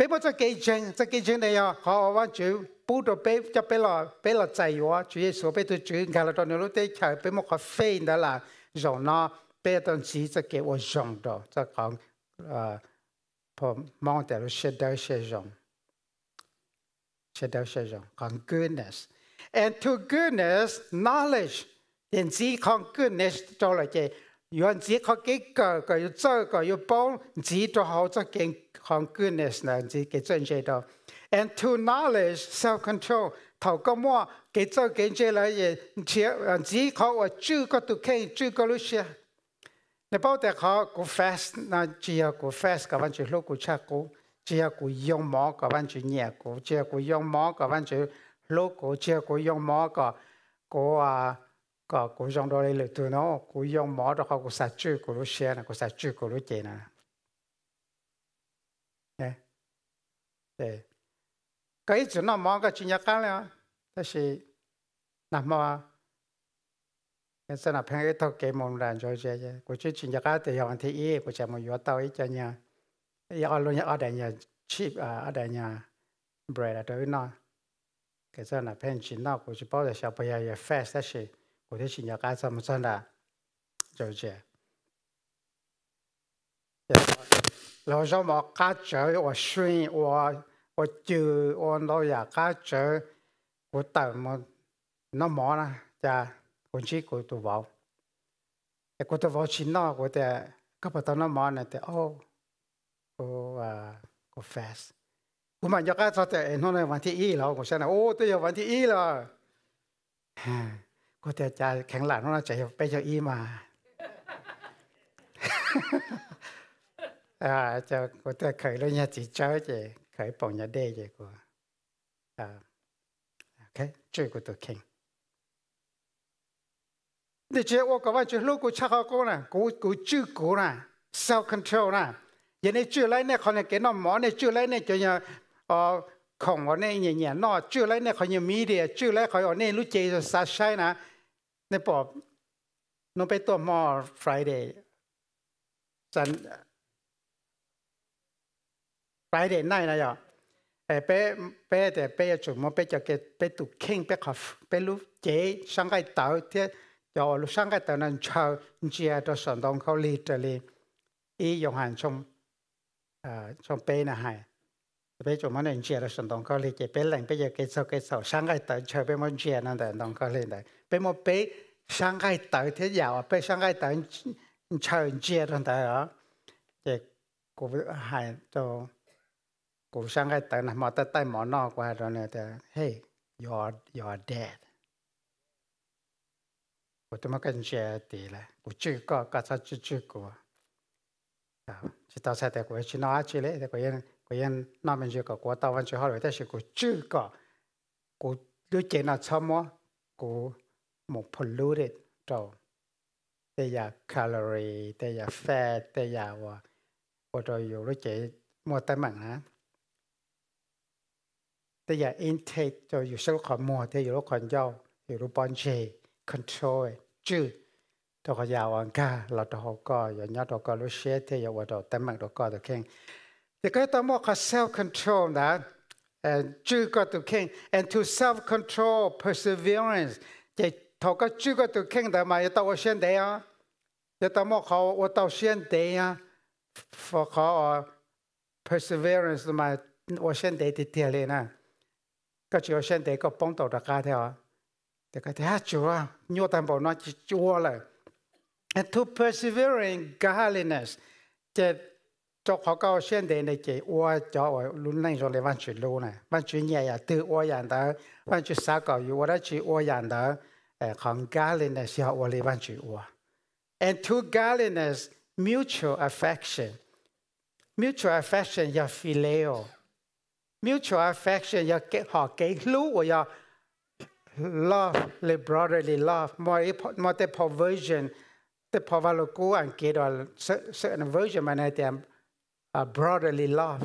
S1: Pe bo cha ke chen, cha ke chen ne ya ha wa chu to la pe la la to ne te cha pe mo ka faith da la. Jean na bé đồng chí sẽ 给我用的，在讲呃，把忙的学到些用，学到些用，讲 goodness and to goodness knowledge thì chỉ knowledge，人只讲 goodness là cái, cái cái chỉ chỉ cho 做了嘅，原只讲幾個個要做個要幫，只做好則見看 goodness này chỉ cái đó, and to knowledge self control, cái cái chỉ chữ chữ control。頭個麼？佢做緊啲嚟嘢，只只講我主個都傾，主個都寫。ในเป้าแต่เขากูเฟสนะเจียกูเฟสกับวันจุลูกกูชากูเจียกูยองหมอกับวันจุเนี่ยกูเจียกูยองหมอกับวันจุลูกกูเจียกูยองหมอกับกูอ่าก็กูยองโดนเลยตัวเนาะกูยองหมอแล้วเขากูสัจจื้อกูรู้เชียนะกูสัจจื้อกูรู้เจนะเนี่ยเด็กก็อีจุดนั้นหมอก็จุดยากันเลยอ่ะแต่สินั่นหมอ này Sa na pang ito kay mong ran jo siya siya. Kuchi chinja ka te thì ti i kuchi mo yo tao i cha niya. Ya alo niya ada niya chip a ada niya bread ato ina. Kaya sa na pang chin na kuchi bao da siya pa ya ya fast da shi. Kuchi chinja ka sa mo sa na jo siya. Lo jo mà cá chở wo shuin wo wo ju wo lo nhà cá chở wo ta mo nó mỏ na cha คนชี้กูตัวเบาแต่กูตัวเบาชินนอกกูแต่ก็พอตอนนั้นมอนแต่โอ้กูอ่ากูแฟสกูมันยกก็แต่เห็น่นวันที่อี เรากูฉันนะโอ้ตัวยงวันที่อีเรากูแต่ใจแข็งหลังนั่นใจไปเจ้าอีมาอ่าจะกูแต่เคยเรื่องยาจีเจ้าเจเคยป่องยาเด้เจกูอ่าโอเคช่วยกูตัวเข่ง你这我搞完就路过吃好过呢，过过住过呢，self control 呢，人家住来呢，可能给那毛呢，住来呢就要哦。ของวันนี้เนี่ยเนี่ยนอชื่อไรเนี่ยเขายังมีเดียชื่อไรเขาอันนี้รู้เจสาใช่นะในปอบนไปตัวมอฟรายเดย์สันฟรายเดย์นั่นนะยอเอเป้เป้แต่เป้จุดมอเป้จะเกเป้ตุกเข่งเป้ขอเป้รู้เจสังไกเต่าเที่จะลุสังกตนั้นชาวเจียตสันตงเขาลีตเลยอียองหันชมชมเปนะฮะเปจมันเจียตสันตงเขาลีเจเป็นแหล่งไปเจอเกศเกศสังกตตอชาวเปมเจียนั่นแต่ตงเขาลีแตเปมเป้สังกตเที่ยวเปสังกตตอชาวเจียตนั่นแต่เ็กูหายตัวกูสังกตนะมอตั้งแต่หมอนอกว่าตอนนี้แต่เฮ้ยอดยอดเด็ด我他妈跟家的了，我这个刚才就这个，啊，这到现在我去哪去了？我人我人那边就个我到完之后，但是我这个我都见了什么？我没 polluted 到，对呀，calorie，对呀，fat，对呀，我我都有了解莫得忙啊。แต่อย่า intake จะอยู่สักขอมัวแต่อยู่รถขอนเจ้าอยู่รถปอนเช control chứ tôi có giàu ăn cả là tôi học có giờ nhớ tôi có lúc xe thì giờ tôi tâm mạng tôi có tôi khen thì cái tôi mua có self control đó chứ có tôi khen and to self control perseverance thì tôi có chứ có tôi khen đó mà tôi có xuyên đấy á giờ tôi mua có tôi xuyên đấy á for có ờ, perseverance mà tôi xuyên đấy thì tiền lên à cái chuyện xuyên đấy có bóng tôi ra cả theo à. แต่ก็ที่ฮัจัวโยตันบอกน้อยจัวเลย and to persevering godliness จะจกเขาก็เช่นเดในเจอวจอวลุ้นในโรงเรียนวันจุลูนะวันจุเนี่ยอย่าตื้ออวอย่างเดอวันจุสาวก็อยู่ว่าได้จีอวอย่างเดอของ godliness ยาวอเลยวันจุอว and to godliness mutual affection mutual affection ยาฟิเลโอ mutual affection ยาเกหอเกลูว่ายา love, the brotherly love, More, more. The perversion, version tế phò vào lúc certain version I này a brotherly love,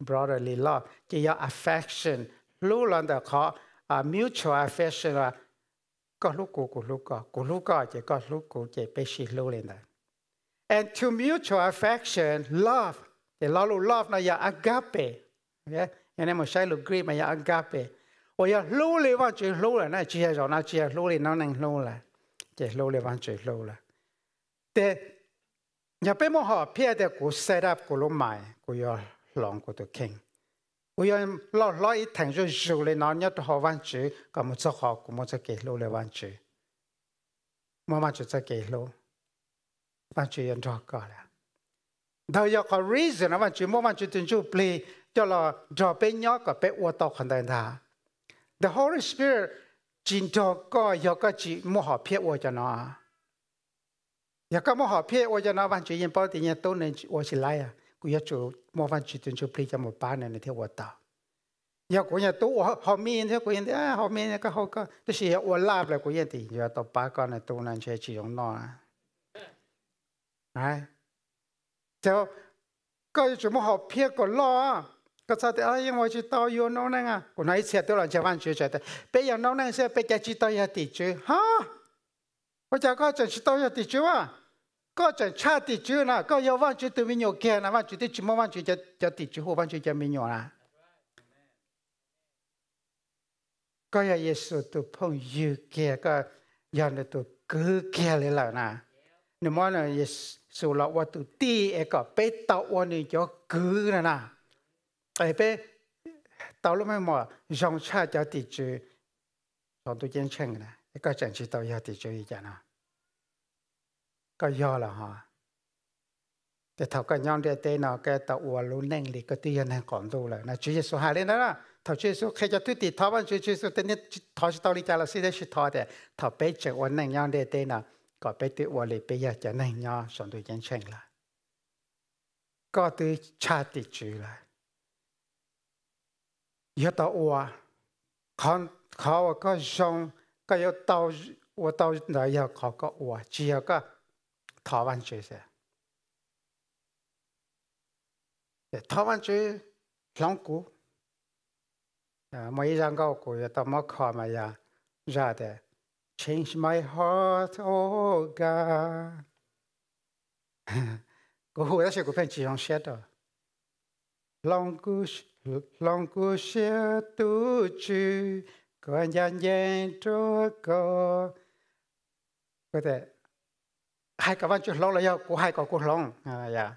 S1: brotherly love, chỉ your affection, love. the đó có mutual affection là look lúc cũ của lúc có, look lúc có chỉ look lúc cũ chỉ bị love. And to mutual affection, love, The lo love nó là agape, Yeah. Cho nên một sai lục Greek mà agape. 我要捞你话最捞啦，那只系让那只系捞你哪能捞啦？只捞你话最捞啦。但入边冇好偏的股 set up 股攞卖，股要浪股度倾。我要落落一停就做你哪一都好玩住，咁冇做好，咁冇做几捞你玩住，冇玩住做几捞，玩住人做过啦。但有個 reason 啊，玩住冇玩住，就做 play，就落做俾 nhau 個俾我到看待他。The Holy Spirit jin to ko yo ka chi mo ho phe wo cha na. Ya ka mo ho phe wo cho na van chi yin pa ti nya to ne wo chi lai ya. Ku ya chu mo van chi tun chu pri cha mo pa ne ne the wo ta. Ya ku nya to ho mi ne ku yin a ho mi ne ka ho ka. Tu shi wo la la ku yin ti tôi to pa ka ne tu nan che chi yong no. Ai. Cho ko chu mo ho phe ko lo. ก็จะแต่เอ้ยว่าจิตเอาอยู่น้องนั่งอ่ะคนไหนเสียตัวหลังจะวันชื่อใจแต่ไปอย่างน้องนั่งเสียไปจะจิตเอาอย่าติดชื่อฮะว่าจะก็จะจิตเอาอย่าติดชื่อว่าก็จะชาติดชื่อนะก็อย่าวันชื่อตัวมิโยแกนะวันชื่อที่ชิมวันชื่อจะจะติดชื่อหัววันชื่อจะมิโยนะก็อย่าเยซูตัวพงยูแกก็ยันตัวกือแกเลยล่ะนะนี่มันเยซูเราว่าตัวตีเอก็ไปตะวันนี้จะกือนะนะ tại bé tao lúc mà dòng cha cho tỷ chú dòng tôi chiến tranh này các chẳng chỉ tao giờ tỷ chú gì chả nào có do là họ thì thảo cái nhóm để tên nào cái tàu ua luôn neng lì cái tiền này còn đâu là na chúa số hai lên đó là chú chúa số khi cho tôi thì thảo ban chúa giêsu tên nhất thảo chúa tao đi cha là xí đấy thảo để thảo bé chạy ua neng nhóm để tên nào có bé tự ua lì bé giờ chạy neng nhau xong tôi chán chán là có tôi cha tịch chú là 有到我，看，看我个像，个要到我到哪要考看我，只个台湾爵士，台湾爵士两啊，没一张歌我有到麦克风呀，觉的 Change My Heart, Oh God，我好想去听爵士了，两股。lòng của xe tu trừ có nhân dân cho có có thể hai cái văn chuyện lòng là do của hai cái của lòng à dạ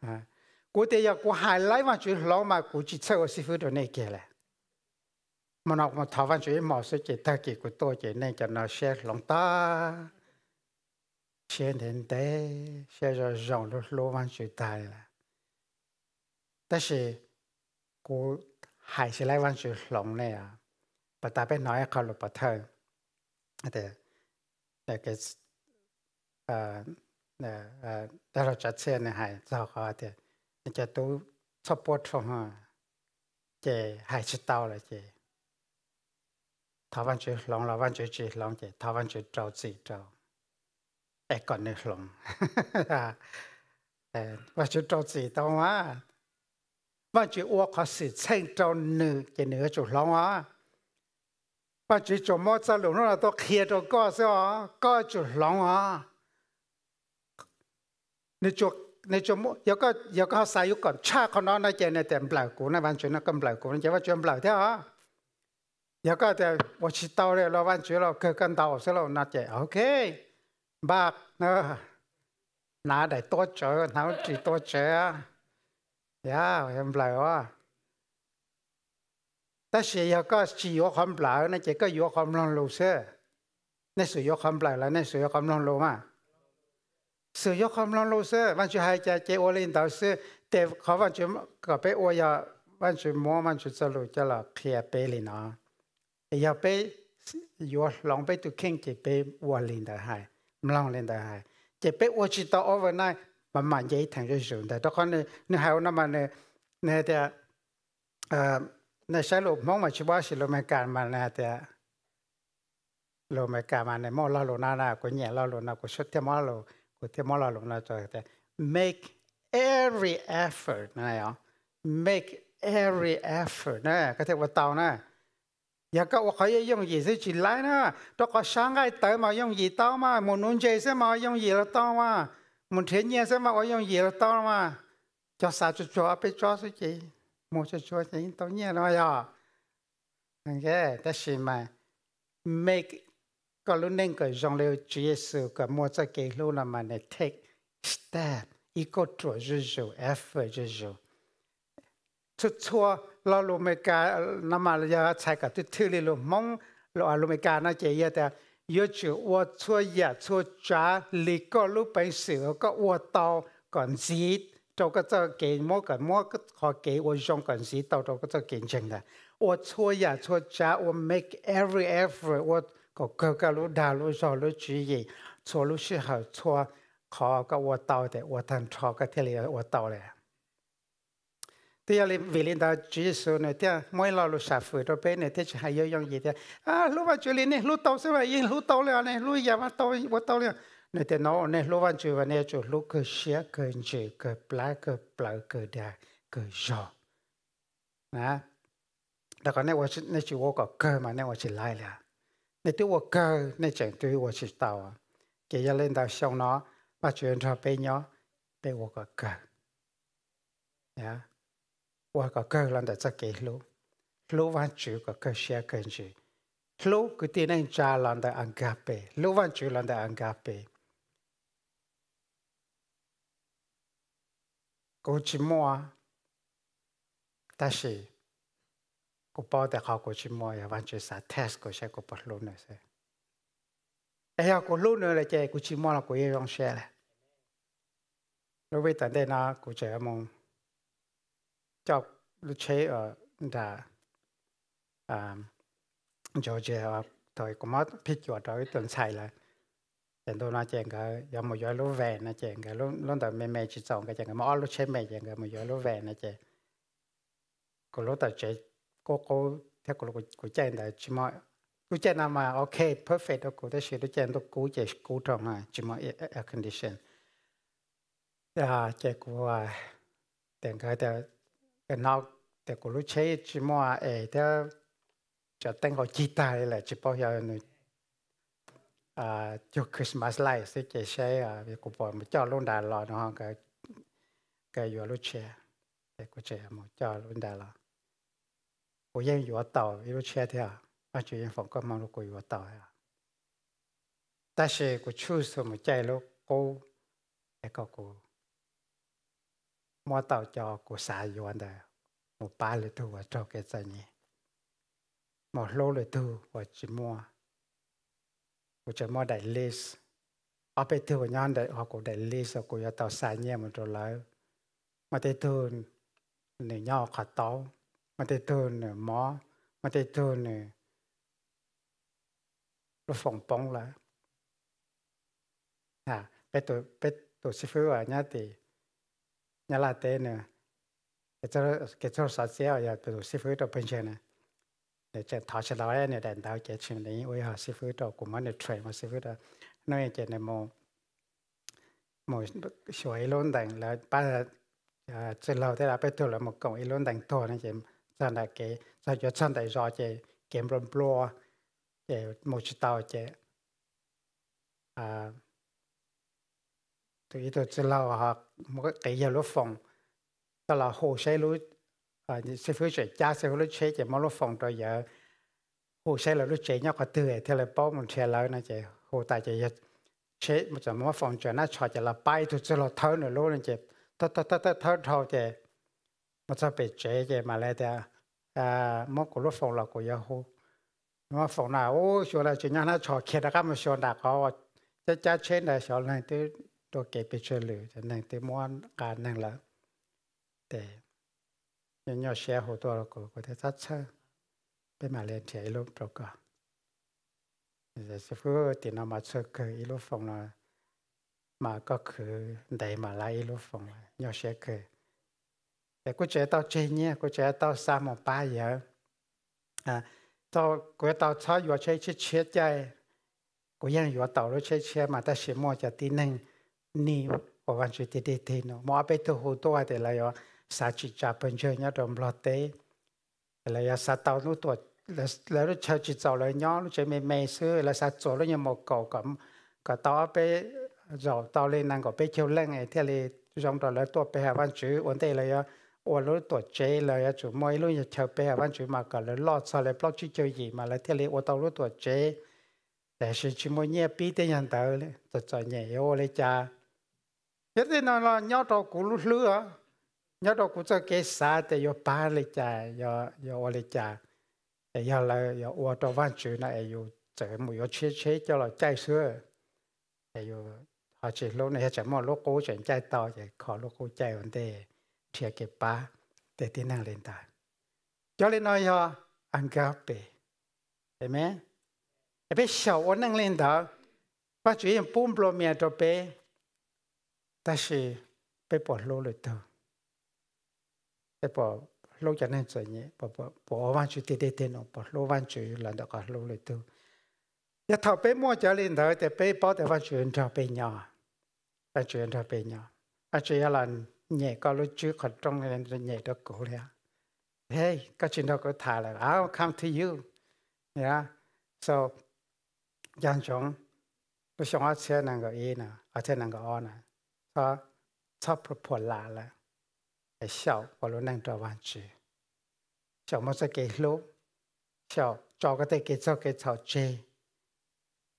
S1: à của thế giờ của hai lấy văn chuyện lòng mà của chỉ sợ sư phụ đồ này kia là mà nó mà thảo văn chuyện mỏ sẽ chỉ thay kỳ của tôi chỉ nên cho nó xe lòng ta xe đến thế xe rồi rộng nó lúc văn chuyện tài là 但是我还是来玩水龙的呀，不打被脑也考了不透，对，那个呃呃呃，到了这次呢还糟糕的，人家都差不多哈，这还是到了这。他完全聋了，完全只聋的，他完全找自己找，哎，搞那聋，哎，完全找自己到嘛。và chỉ ô khó sĩ chen trâu nữ cái nữ chủ lòng á và chỉ cho mỗi gia lũ nó là tôi kia cho có sao có chủ lòng á nữ chủ nữ chủ mỗi giờ có giờ có sai yêu còn cha con nó nói chuyện này tiền blau cũ này văn chuyện nó cầm blau cũ nó chỉ văn chuyện blau thế á giờ có thì tôi chỉ tao đây lo văn chuyện lo cơ cân tao sẽ lo nói chuyện ok bạc nó nã để tốt chơi nó chỉ tốt chơi Ja, hầm lỡ à. Ta sẽ yêu có chỉ yêu hầm lỡ, nó chỉ có yêu hầm lòng lù sơ. Nó sự yêu hầm lỡ là nó sự yêu hầm lòng lù mà. Sự yêu hầm lòng lù sơ, văn chú hai cha chế ô lên tạo để khó văn chú có bé ô ya, văn chú mua văn chú sơ lù cho là khía bé lên nó. Yêu bé, yêu lòng bé tụ khen chế bé ô lên tạo hai, lòng lên tạo bé ô chỉ tạo overnight, mà mạnh dễ thành ra sướng tại đó con Nên nó hào nó mà nên này thì à này sẽ lộp mong mà chú ba sẽ lộp mày cản mà nên thì lộp mày cản mà này mong lo lộp na na của nhẹ lo lộp na của xuất thêm mong lộp của thêm mong lo lộp na cho thì make every effort này à make every effort này cái thế của tao này giờ các ông khởi gì sẽ chỉ lại nữa, đó có sáng ngày tới mà dùng gì tao mà muốn chơi sẽ mà dùng gì là tao mà mình thấy nhiên sẽ mà ở trong gì to mà cho sao cho cho bé cho suy chị một cho cho thì tao nhớ nó rồi ok ta xí mà make có lúc nên cái dòng lưu chỉ sự cái mua cho cái lúc là mà này take step ý có chỗ rủ rủ effort rủ rủ chút chua lo lúc mấy cái nằm mà giờ chạy cả thứ thứ luôn mong lo lúc mấy cái nó chỉ là ยูจูวัวชัวยาชัวจ้าลีก็รู้ไปเสือก็วัวตอก่อนสีเราก็จะเกณฑ์มอก่อนมอก็ขอเก่งวัวจงก่อนสีตอเราก็จะเกณฑ์เช่นัะวัวชัวยาชัวจ้าวัว make every effort วัวก็เกิดการรู้ดารู้สอนรู้จีชัวรู้สิ่งชัวขอก็วัวตอแต่วัวทันชอก็เทเลวัวตอเลย thì là vì liên ta chỉ số này thì mỗi lần lúc sạp phơi đó bên này thì chỉ hay 用 gì thì à lúc vào chuyện này lúc tàu sẽ vậy yên lúc tàu là này lúc giờ mà tàu bắt tàu là này thì nó này lúc vào chuyện và này chuyện lúc cơ xe cơ chế cơ plá cơ plá cơ đa cơ giò nè đó còn này tôi này chỉ có cơ mà này tôi chỉ lại là này tôi cơ này chẳng tôi tôi chỉ tàu cái giờ lên tàu xong nó bắt chuyện cho bên nhau bên tôi cơ Yeah. 我个个人的在给路，路完主个个些跟住，路个天人家人的安家贝，路完主人的安家贝。cô chỉ mua, ta chỉ cô bảo để học cô chỉ mua, và bạn chỉ sa test cô sẽ cô luôn nữa ai học luôn nữa là chơi cô chỉ mua là cô yêu dòng xe là, bây giờ đây nó cô chơi mong cho lúc ở đã à Georgia thời cũng mất biết cho tới tuần sai là chẳng tôi nói chuyện cái giờ một giờ lúc về nói chuyện cái lúc lúc đầu mẹ mẹ chỉ sống cái chuyện cái mỗi lúc chơi mẹ chuyện cái một giờ lúc về nói chuyện có lúc đầu chơi cô cô theo cô cô chơi là chỉ mọi cô chơi nào mà ok perfect đó cô thấy sự lúc chơi đó cố chơi cố trong à chỉ mọi air condition à chơi cô à tiền cái đó cái nào để cô lúc chơi chỉ mua ấy đó cho tên họ chỉ ta là chỉ bao giờ nữa à cho Christmas lại sẽ chơi chơi à vì cô bảo mà cho luôn đà lò nó cái cái vừa lúc chơi để cô chơi mà cho luôn đà lò cô yên vừa tàu vừa chơi thì à mà chỉ yên phòng có mong lúc cô vừa tàu à ta sẽ cô choose mà chơi lúc cô để cô cô มอเต่าจอกูสายยนแตอหมูป้าเลยทัวจอเกจใจนีหมอโลเลยทัวจิมัวกูจะมอได้ลิสเอาไปทัวย้อนได้ออกกูได้ลิสกูจะเต่าสายเงียมันตัวแลยมาได้ทัวนเนี่ยย่อขัดตต้มาได้ทัวเนี่ยมอมาได้ทัวเนี่ยรถฝงป้องแล้วฮะไปตัวไปตัวซิฟวะ่าเนี่ยตี nhà là tên nè cái chỗ cái chỗ sao xéo giờ từ sư phụ đó bên trên nè để thọ sư lại nè đàn tao chạy chuyện này ôi họ sư phụ đó cũng mới được chuyện mà sư phụ đó nói chuyện này mồ mồ sửa luôn đành là ba à chỉ lâu thế là bắt đầu là một cổng luôn đành thọ này chị sang đại cái sang cho sang đại rồi chị kiếm rồng blue chị một chút tàu chị à ตัวอีตัวจะเล่าฮะมันก็เตียาลฟงตลอดหูใช้รู้อ่าเซฟิวเฉยจ้าเสซฟิวใช้จะมาลฟงตัวเยอะโหใช้เรารู้เฉยยากกระเตือนเท่าไรป้อมันเชลแล้วนะเจ้หูตายจะยัดเชยมันจะมาฟงจะน่าชอจะละไปตัวจะละเท่าหนึ่งรู้นั่นเจ็บตัดตัดตัดเท่าเท่าเจ้มันจะไปเจ้เจ้มาแล้วแต่อ่ามกุลฟงเราก็ยาโหูมาฟงหน้าโอ้ชัวร์เลยจะน่าชอเขียนะครับมันชวนดักเขาจะจะเช่นใดชวนอะไรตัวตัวเก็บไปเฉลือจะนั่งเตมอนการนั่งละแต่ยังยอดแชร์หัวตัวเราก็ก็จะทัดเชื่อไปมาเรียนเฉยลมประกอบแต่สฟื้นตีนมาเชื่อคืออีลูกฟงเรามา ก็คือได้มาไล่อีลูกฟงเลยยอดแชร์คือแต่กูเจอตาเจเนี่ยกูเจอตาสามองป้าเยอะอ่ะตากูตาช้าอยู่ใช้ชิดเช็ดใจกูยังอยู่ต่อรู้ใช้เชื่อมาแต่เสียมอจะตีหนึ่งนี่ปวันจุดเด็ดเทนอมอไปตัวหูตัวแต่ละยอสัจิจับเป็นเชิญดอมบลอเตแต่ละยอสัตวานู้ตัวแล้วแล้วเชื่อจิตใจ่อเลยย้อนลูกจะไม่ไม่ซื้อแล้วสัตวแล้วนี่ยมกเก่าก็ก็ต่อไปจอตอเลยนั่งก็ไปเที่ยวเล่งไอ้เท่ยเลยจงตอแล้วตัวไปหาวันจืดอันเตีเลยอ่ะอวนรู้ตัวเจเลยอ่ะจู่มวยรู้อยากเชื่ยวไปหาวันจืดมาก็เลยรอดซะเลยพลอกชิ้เจียวมาแล้วเที่ยวเลยอวนตอรู้ตัวเจแต่ชิ้นชิ้นมวยเนี่ยปีเดียยนเตอร์เลยตัวใหญ่โอเลยจ้า thế thì là nhau trò cũ lú lứa nhớ đâu cũng cho cái xa thì yo ba lì chà yo yo lì chà thì yo là yo ô tô văn chữ này yo chở mu yo chế chế cho là chạy xưa thì yo họ chỉ lúc này chỉ mà lúc cố chuyện chạy tàu thì khó lúc cố chạy vấn đề thiệt cái ba để tin năng lên ta cho nên nói yo ăn cà phê thấy mấy bây giờ sầu năng lên ta bắt chuyện bùm bùm miệng cho bé 但是被 bỏ lô rồi tờ 被 bỏ lô cho nên rồi nhỉ bỏ bỏ bỏ văn chữ tê tê nó bỏ lô văn chữ là đã có lô rồi tờ giờ thọ bé mua trở lên thôi thì bé bỏ thì văn chữ trở bé nhỏ văn chữ trở bé nhỏ anh chị là nhẹ có lúc chữ còn trong này nhẹ đó cổ liền hey các chị đâu có thả là I'll come to you yeah so giang chống lúc xong ở xe nàng gọi ý nè ở xe nàng gọi 他差不多拉了，还笑我罗能多玩具，小莫在给路，小找个在给找给找追，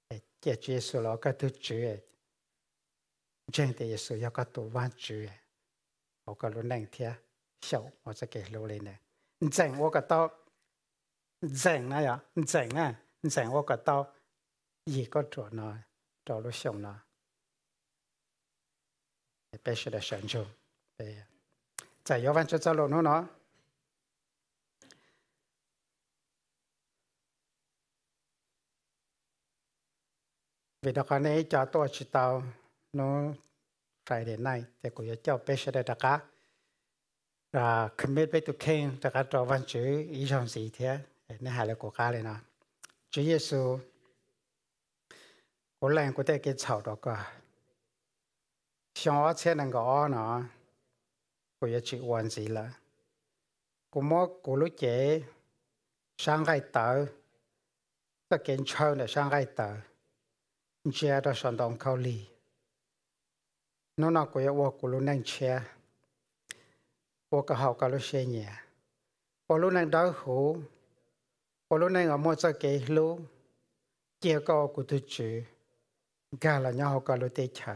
S1: 哎，解决是老个都追，真的也是要个都玩具，我个罗能天小莫在给路里呢，真我个到真那呀，真啊，真我个到一个做呢，找路上呢。被神的拯救。对，在约翰这章路呢，为了看ต家วน道，侬 Friday n i g h นแต่กูอยากเจ้าเป็นเสด็จกะราคม่ดไปตุเคงแต่ก็ตัววันจื้ออีชองสีเทียนี่หายเล้กูกาเลยนะจีเยซูกูแรงกูได้กินเฉาดอกก็像我车能个呢，我也去完事了。我么古路姐上海岛，都跟超的上海岛，你家到山东口里，那那我也我古路能车，我个好个路些年，我路能到湖，我路能个么子给路，结果古都住，干了然后个路得车。